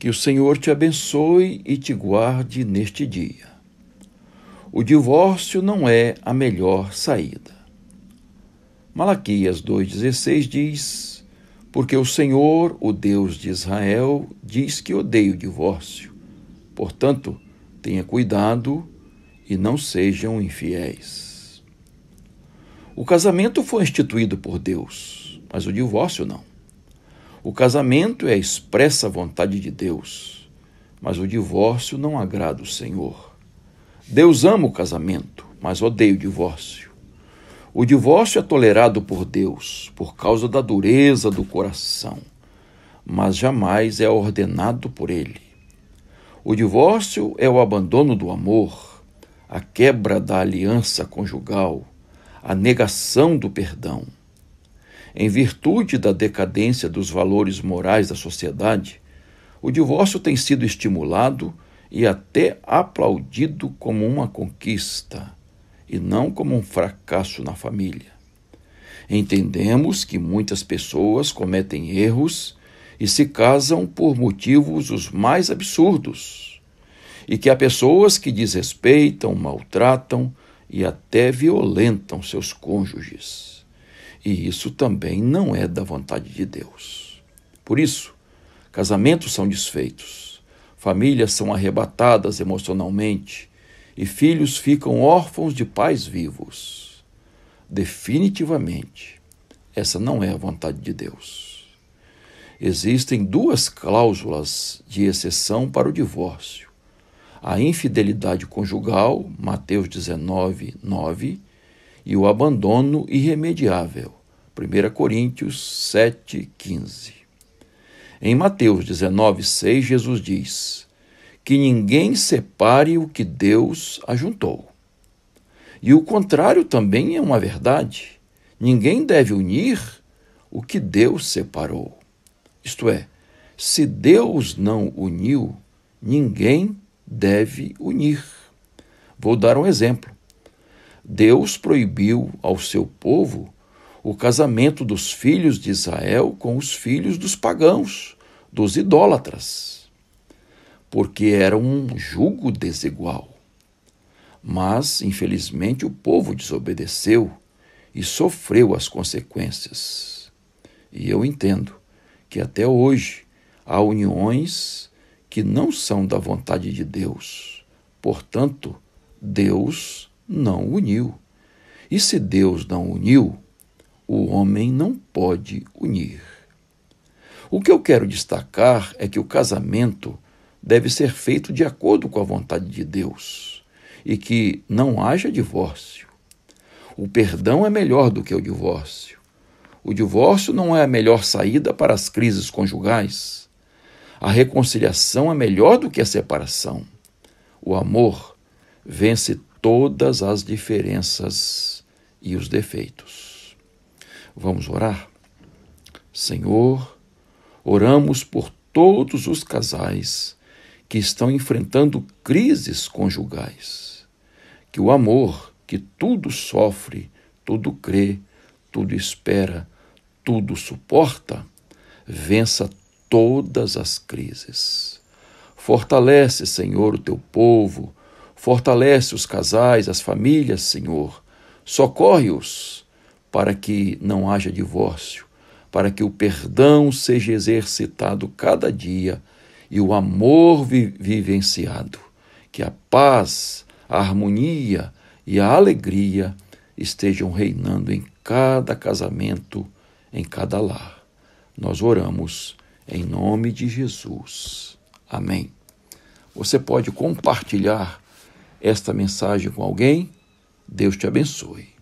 Que o Senhor te abençoe e te guarde neste dia. O divórcio não é a melhor saída. Malaquias 2,16 diz: Porque o Senhor, o Deus de Israel, diz que odeia o divórcio. Portanto, tenha cuidado e não sejam infiéis. O casamento foi instituído por Deus, mas o divórcio não. O casamento é a expressa vontade de Deus, mas o divórcio não agrada o Senhor. Deus ama o casamento, mas odeia o divórcio. O divórcio é tolerado por Deus por causa da dureza do coração, mas jamais é ordenado por Ele. O divórcio é o abandono do amor, a quebra da aliança conjugal, a negação do perdão em virtude da decadência dos valores morais da sociedade, o divórcio tem sido estimulado e até aplaudido como uma conquista e não como um fracasso na família. Entendemos que muitas pessoas cometem erros e se casam por motivos os mais absurdos, e que há pessoas que desrespeitam, maltratam e até violentam seus cônjuges. E isso também não é da vontade de Deus. Por isso, casamentos são desfeitos, famílias são arrebatadas emocionalmente e filhos ficam órfãos de pais vivos. Definitivamente, essa não é a vontade de Deus. Existem duas cláusulas de exceção para o divórcio: a infidelidade conjugal, Mateus 19, 9, e o abandono irremediável. 1 Coríntios 7,15. Em Mateus 19,6, Jesus diz: Que ninguém separe o que Deus ajuntou. E o contrário também é uma verdade. Ninguém deve unir o que Deus separou. Isto é, se Deus não uniu, ninguém deve unir. Vou dar um exemplo. Deus proibiu ao seu povo o casamento dos filhos de Israel com os filhos dos pagãos, dos idólatras, porque era um jugo desigual. Mas, infelizmente, o povo desobedeceu e sofreu as consequências. E eu entendo que até hoje há uniões que não são da vontade de Deus. Portanto, Deus não uniu. E se Deus não uniu, o homem não pode unir. O que eu quero destacar é que o casamento deve ser feito de acordo com a vontade de Deus e que não haja divórcio. O perdão é melhor do que o divórcio. O divórcio não é a melhor saída para as crises conjugais. A reconciliação é melhor do que a separação. O amor vence todas as diferenças e os defeitos. Vamos orar? Senhor, oramos por todos os casais que estão enfrentando crises conjugais. Que o amor que tudo sofre, tudo crê, tudo espera, tudo suporta, vença todas as crises. Fortalece, Senhor, o teu povo Fortalece os casais, as famílias, Senhor. Socorre-os para que não haja divórcio, para que o perdão seja exercitado cada dia e o amor vivenciado, que a paz, a harmonia e a alegria estejam reinando em cada casamento, em cada lar. Nós oramos em nome de Jesus. Amém. Você pode compartilhar esta mensagem com alguém, Deus te abençoe.